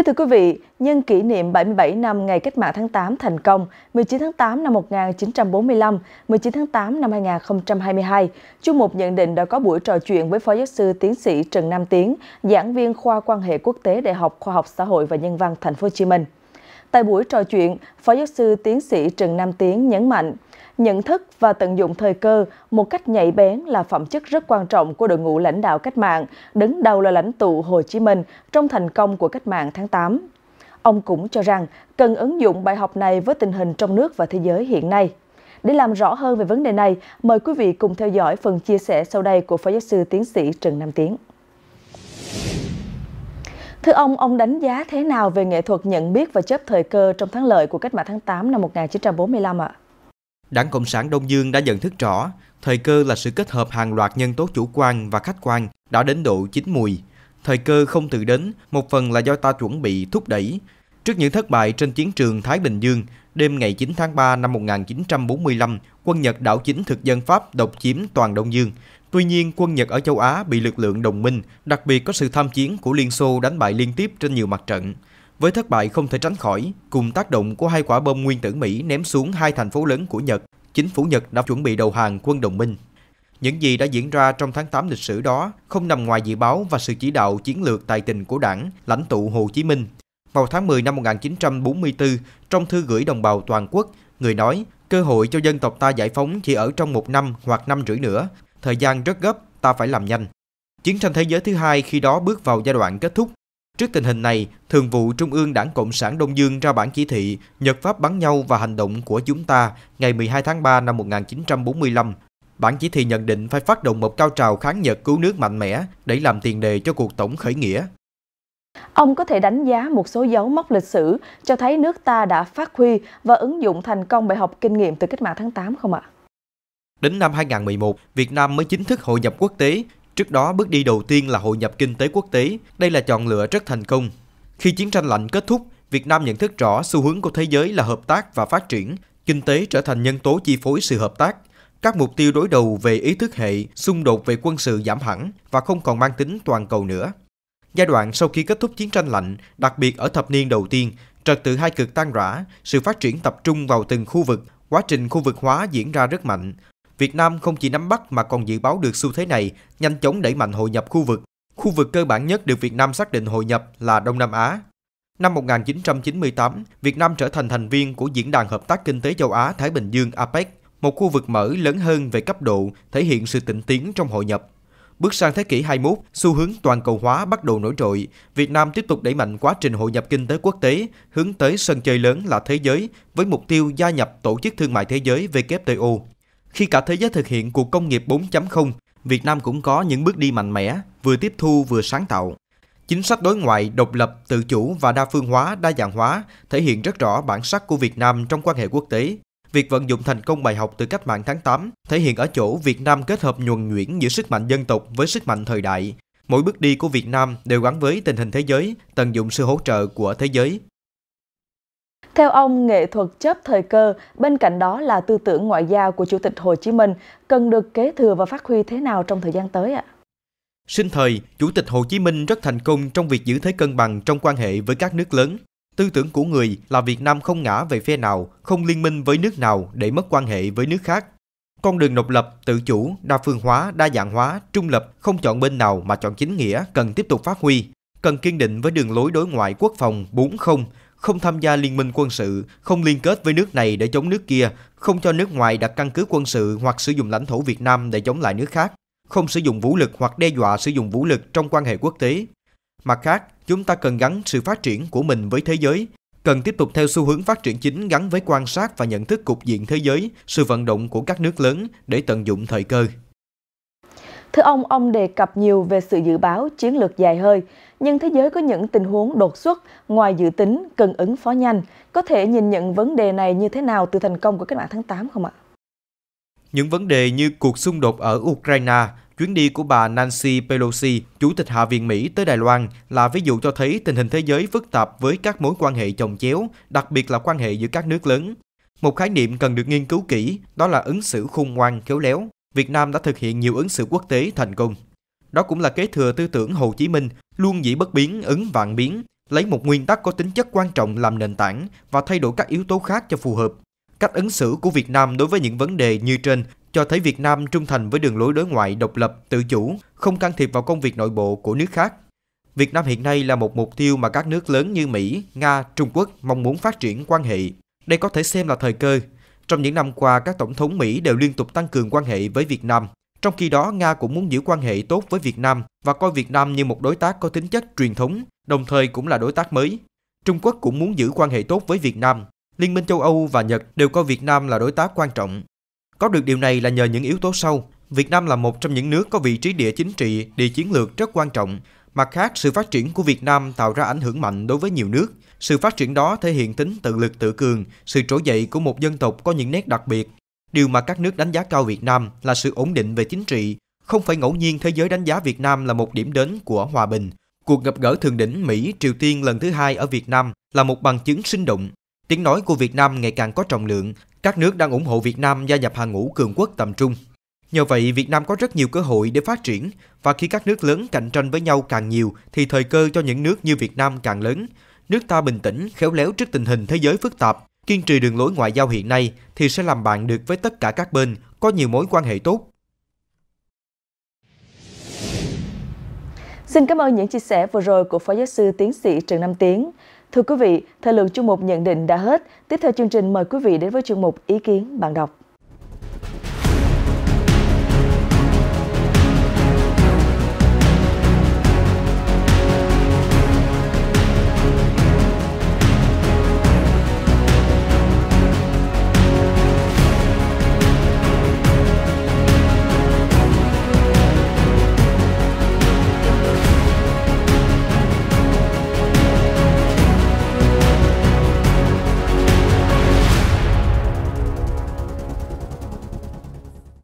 Kính thưa quý vị, nhân kỷ niệm 77 năm ngày cách mạng tháng 8 thành công, 19 tháng 8 năm 1945, 19 tháng 8 năm 2022, chương mục nhận định đã có buổi trò chuyện với Phó Giáo sư Tiến sĩ Trần Nam Tiến, giảng viên khoa quan hệ quốc tế Đại học Khoa học Xã hội và Nhân văn Thành phố Hồ Chí Minh. Tại buổi trò chuyện, Phó giáo sư tiến sĩ Trần Nam Tiến nhấn mạnh, nhận thức và tận dụng thời cơ một cách nhạy bén là phẩm chất rất quan trọng của đội ngũ lãnh đạo cách mạng, đứng đầu là lãnh tụ Hồ Chí Minh trong thành công của cách mạng tháng 8. Ông cũng cho rằng cần ứng dụng bài học này với tình hình trong nước và thế giới hiện nay. Để làm rõ hơn về vấn đề này, mời quý vị cùng theo dõi phần chia sẻ sau đây của Phó giáo sư tiến sĩ Trần Nam Tiến. Thưa ông, ông đánh giá thế nào về nghệ thuật nhận biết và chấp thời cơ trong thắng lợi của cách mạng tháng 8 năm 1945 ạ? Đảng Cộng sản Đông Dương đã nhận thức rõ, thời cơ là sự kết hợp hàng loạt nhân tố chủ quan và khách quan đã đến độ chín mùi. Thời cơ không tự đến, một phần là do ta chuẩn bị thúc đẩy. Trước những thất bại trên chiến trường Thái Bình Dương, đêm ngày 9 tháng 3 năm 1945, quân Nhật đảo chính thực dân Pháp độc chiếm toàn Đông Dương, Tuy nhiên, quân Nhật ở châu Á bị lực lượng đồng minh, đặc biệt có sự tham chiến của Liên Xô đánh bại liên tiếp trên nhiều mặt trận. Với thất bại không thể tránh khỏi, cùng tác động của hai quả bom nguyên tử Mỹ ném xuống hai thành phố lớn của Nhật, chính phủ Nhật đã chuẩn bị đầu hàng quân đồng minh. Những gì đã diễn ra trong tháng 8 lịch sử đó không nằm ngoài dự báo và sự chỉ đạo chiến lược tài tình của đảng, lãnh tụ Hồ Chí Minh. Vào tháng 10 năm 1944, trong thư gửi đồng bào toàn quốc, người nói cơ hội cho dân tộc ta giải phóng chỉ ở trong một năm hoặc năm rưỡi nữa, thời gian rất gấp, ta phải làm nhanh. Chiến tranh thế giới thứ hai khi đó bước vào giai đoạn kết thúc. Trước tình hình này, Thường vụ Trung ương Đảng Cộng sản Đông Dương ra bản chỉ thị Nhật Pháp bắn nhau và hành động của chúng ta ngày 12 tháng 3 năm 1945. Bản chỉ thị nhận định phải phát động một cao trào kháng Nhật cứu nước mạnh mẽ để làm tiền đề cho cuộc tổng khởi nghĩa. Ông có thể đánh giá một số dấu mốc lịch sử cho thấy nước ta đã phát huy và ứng dụng thành công bài học kinh nghiệm từ cách mạng tháng 8 không ạ? Đến năm 2011, Việt Nam mới chính thức hội nhập quốc tế. Trước đó, bước đi đầu tiên là hội nhập kinh tế quốc tế. Đây là chọn lựa rất thành công. Khi chiến tranh lạnh kết thúc, Việt Nam nhận thức rõ xu hướng của thế giới là hợp tác và phát triển. Kinh tế trở thành nhân tố chi phối sự hợp tác. Các mục tiêu đối đầu về ý thức hệ, xung đột về quân sự giảm hẳn và không còn mang tính toàn cầu nữa. Giai đoạn sau khi kết thúc chiến tranh lạnh, đặc biệt ở thập niên đầu tiên, trật tự hai cực tan rã, sự phát triển tập trung vào từng khu vực, quá trình khu vực hóa diễn ra rất mạnh, Việt Nam không chỉ nắm bắt mà còn dự báo được xu thế này, nhanh chóng đẩy mạnh hội nhập khu vực. Khu vực cơ bản nhất được Việt Nam xác định hội nhập là Đông Nam Á. Năm 1998, Việt Nam trở thành thành viên của Diễn đàn Hợp tác Kinh tế Châu Á-Thái Bình Dương APEC, một khu vực mở lớn hơn về cấp độ, thể hiện sự tịnh tiến trong hội nhập. Bước sang thế kỷ 21, xu hướng toàn cầu hóa bắt đầu nổi trội. Việt Nam tiếp tục đẩy mạnh quá trình hội nhập kinh tế quốc tế, hướng tới sân chơi lớn là thế giới với mục tiêu gia nhập Tổ chức Thương mại Thế giới WTO. Khi cả thế giới thực hiện cuộc công nghiệp 4.0, Việt Nam cũng có những bước đi mạnh mẽ, vừa tiếp thu vừa sáng tạo. Chính sách đối ngoại độc lập, tự chủ và đa phương hóa, đa dạng hóa thể hiện rất rõ bản sắc của Việt Nam trong quan hệ quốc tế. Việc vận dụng thành công bài học từ cách mạng tháng 8 thể hiện ở chỗ Việt Nam kết hợp nhuần nhuyễn giữa sức mạnh dân tộc với sức mạnh thời đại. Mỗi bước đi của Việt Nam đều gắn với tình hình thế giới, tận dụng sự hỗ trợ của thế giới theo ông, nghệ thuật chấp thời cơ, bên cạnh đó là tư tưởng ngoại giao của Chủ tịch Hồ Chí Minh, cần được kế thừa và phát huy thế nào trong thời gian tới ạ? À? Sinh thời, Chủ tịch Hồ Chí Minh rất thành công trong việc giữ thế cân bằng trong quan hệ với các nước lớn. Tư tưởng của người là Việt Nam không ngã về phe nào, không liên minh với nước nào để mất quan hệ với nước khác. Con đường độc lập, tự chủ, đa phương hóa, đa dạng hóa, trung lập, không chọn bên nào mà chọn chính nghĩa cần tiếp tục phát huy. Cần kiên định với đường lối đối ngoại quốc phòng 4 không tham gia liên minh quân sự, không liên kết với nước này để chống nước kia, không cho nước ngoài đặt căn cứ quân sự hoặc sử dụng lãnh thổ Việt Nam để chống lại nước khác, không sử dụng vũ lực hoặc đe dọa sử dụng vũ lực trong quan hệ quốc tế. Mặt khác, chúng ta cần gắn sự phát triển của mình với thế giới, cần tiếp tục theo xu hướng phát triển chính gắn với quan sát và nhận thức cục diện thế giới, sự vận động của các nước lớn để tận dụng thời cơ. Thưa ông, ông đề cập nhiều về sự dự báo chiến lược dài hơi, nhưng thế giới có những tình huống đột xuất ngoài dự tính cần ứng phó nhanh. Có thể nhìn nhận vấn đề này như thế nào từ thành công của cách mạng tháng 8 không ạ? Những vấn đề như cuộc xung đột ở Ukraine, chuyến đi của bà Nancy Pelosi, Chủ tịch Hạ viện Mỹ tới Đài Loan là ví dụ cho thấy tình hình thế giới phức tạp với các mối quan hệ chồng chéo, đặc biệt là quan hệ giữa các nước lớn. Một khái niệm cần được nghiên cứu kỹ đó là ứng xử khôn ngoan khéo léo. Việt Nam đã thực hiện nhiều ứng xử quốc tế thành công. Đó cũng là kế thừa tư tưởng Hồ Chí Minh luôn dĩ bất biến, ứng vạn biến, lấy một nguyên tắc có tính chất quan trọng làm nền tảng và thay đổi các yếu tố khác cho phù hợp. Cách ứng xử của Việt Nam đối với những vấn đề như trên cho thấy Việt Nam trung thành với đường lối đối ngoại độc lập, tự chủ, không can thiệp vào công việc nội bộ của nước khác. Việt Nam hiện nay là một mục tiêu mà các nước lớn như Mỹ, Nga, Trung Quốc mong muốn phát triển quan hệ. Đây có thể xem là thời cơ trong những năm qua, các tổng thống Mỹ đều liên tục tăng cường quan hệ với Việt Nam. Trong khi đó, Nga cũng muốn giữ quan hệ tốt với Việt Nam và coi Việt Nam như một đối tác có tính chất truyền thống, đồng thời cũng là đối tác mới. Trung Quốc cũng muốn giữ quan hệ tốt với Việt Nam. Liên minh châu Âu và Nhật đều coi Việt Nam là đối tác quan trọng. Có được điều này là nhờ những yếu tố sau. Việt Nam là một trong những nước có vị trí địa chính trị, địa chiến lược rất quan trọng, Mặt khác, sự phát triển của Việt Nam tạo ra ảnh hưởng mạnh đối với nhiều nước. Sự phát triển đó thể hiện tính tự lực tự cường, sự trỗi dậy của một dân tộc có những nét đặc biệt. Điều mà các nước đánh giá cao Việt Nam là sự ổn định về chính trị. Không phải ngẫu nhiên thế giới đánh giá Việt Nam là một điểm đến của hòa bình. Cuộc gặp gỡ thượng đỉnh Mỹ-Triều Tiên lần thứ hai ở Việt Nam là một bằng chứng sinh động. Tiếng nói của Việt Nam ngày càng có trọng lượng, các nước đang ủng hộ Việt Nam gia nhập hàng ngũ cường quốc tầm trung. Nhờ vậy, Việt Nam có rất nhiều cơ hội để phát triển và khi các nước lớn cạnh tranh với nhau càng nhiều thì thời cơ cho những nước như Việt Nam càng lớn. Nước ta bình tĩnh, khéo léo trước tình hình thế giới phức tạp, kiên trì đường lối ngoại giao hiện nay thì sẽ làm bạn được với tất cả các bên, có nhiều mối quan hệ tốt. Xin cảm ơn những chia sẻ vừa rồi của Phó Giáo sư Tiến sĩ Trần Nam Tiến. Thưa quý vị, thời lượng chương mục nhận định đã hết. Tiếp theo chương trình mời quý vị đến với chương mục Ý kiến bạn đọc.